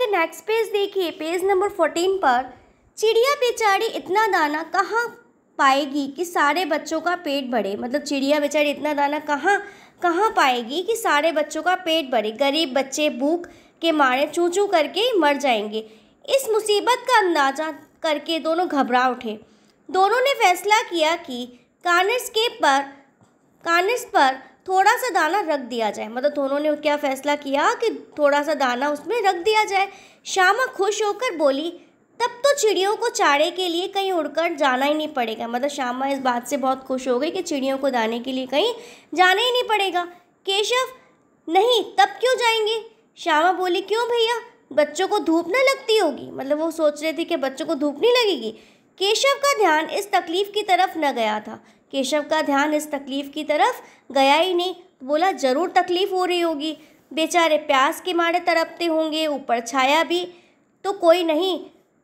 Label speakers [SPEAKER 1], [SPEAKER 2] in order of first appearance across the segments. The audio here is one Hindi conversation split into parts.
[SPEAKER 1] जाकर नेक्स्ट पेज देखिए पेज नंबर फोर्टीन पर चिड़िया बेचारी इतना दाना कहाँ पाएगी कि सारे बच्चों का पेट भरे मतलब चिड़िया बेचारी इतना दाना कहाँ कहाँ पाएगी कि सारे बच्चों का पेट भरे गरीब बच्चे भूख के मारे चू चू करके मर जाएंगे इस मुसीबत का अंदाज़ा करके दोनों घबरा उठे दोनों ने फैसला किया कि कार्नर्स के पर कानस पर थोड़ा सा दाना रख दिया जाए मतलब दोनों ने क्या फैसला किया कि थोड़ा सा दाना उसमें रख दिया जाए श्यामा खुश होकर बोली तब तो चिड़ियों को चारे के लिए कहीं उड़कर जाना ही नहीं पड़ेगा मतलब श्यामा इस बात से बहुत खुश हो गई कि चिड़ियों को दाने के लिए कहीं जाना ही नहीं पड़ेगा केशव नहीं तब क्यों जाएंगे श्यामा बोली क्यों भैया बच्चों को धूप ना लगती होगी मतलब वो सोच रहे थे कि बच्चों को धूप नहीं लगेगी केशव का ध्यान इस तकलीफ़ की तरफ न गया था केशव का ध्यान इस तकलीफ़ की तरफ गया ही नहीं तो बोला ज़रूर तकलीफ़ हो रही होगी बेचारे प्यास के मारे तड़पते होंगे ऊपर छाया भी तो कोई नहीं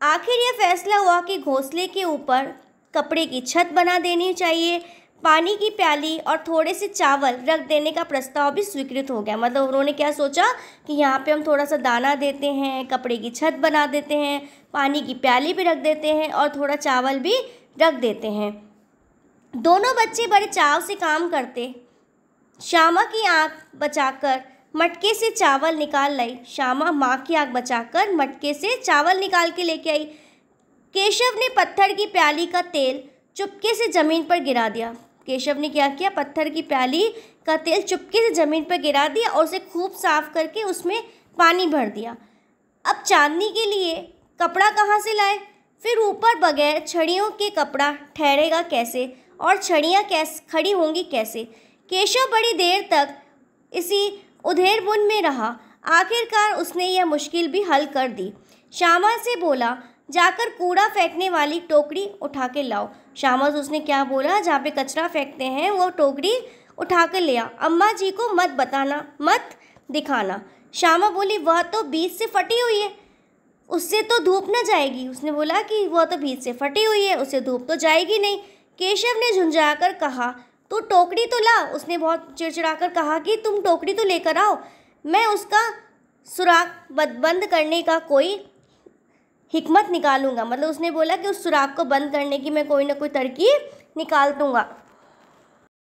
[SPEAKER 1] आखिर यह फैसला हुआ कि घोंसले के ऊपर कपड़े की छत बना देनी चाहिए पानी की प्याली और थोड़े से चावल रख देने का प्रस्ताव भी स्वीकृत हो गया मतलब उन्होंने क्या सोचा कि यहाँ पे हम थोड़ा सा दाना देते हैं कपड़े की छत बना देते हैं पानी की प्याली भी रख देते हैं और थोड़ा चावल भी रख देते हैं दोनों बच्चे बड़े चाव से काम करते श्यामा की आँख बचाकर मटके से चावल निकाल लाई श्यामा माँ की आँख बचाकर मटके से चावल निकाल के लेके आई केशव ने पत्थर की प्याली का तेल चुपके से ज़मीन पर गिरा दिया केशव ने क्या किया पत्थर की प्याली का तेल चुपके से ज़मीन पर गिरा दिया और उसे खूब साफ करके उसमें पानी भर दिया अब चांदनी के लिए कपड़ा कहाँ से लाए फिर ऊपर बगैर छड़ियों के कपड़ा ठहरेगा कैसे और छड़ियाँ कैसे खड़ी होंगी कैसे केशव बड़ी देर तक इसी उधेरबुन में रहा आखिरकार उसने यह मुश्किल भी हल कर दी श्यामा से बोला जाकर कूड़ा फेंकने वाली टोकरी उठा के लाओ श्यामा से उसने क्या बोला जहाँ पे कचरा फेंकते हैं वो टोकरी उठा कर लिया अम्मा जी को मत बताना मत दिखाना श्यामा बोली वह तो बीच से फटी हुई है उससे तो धूप ना जाएगी उसने बोला कि वह तो बीच से फटी हुई है उससे धूप तो जाएगी नहीं केशव ने झुंझाकर कहा तो टोकरी तो ला उसने बहुत चिड़चिड़ाकर कहा कि तुम टोकरी तो लेकर आओ मैं उसका सुराख बंद करने का कोई हिकमत निकालूंगा मतलब उसने बोला कि उस सुराख को बंद करने की मैं कोई ना कोई तरकीब निकाल दूंगा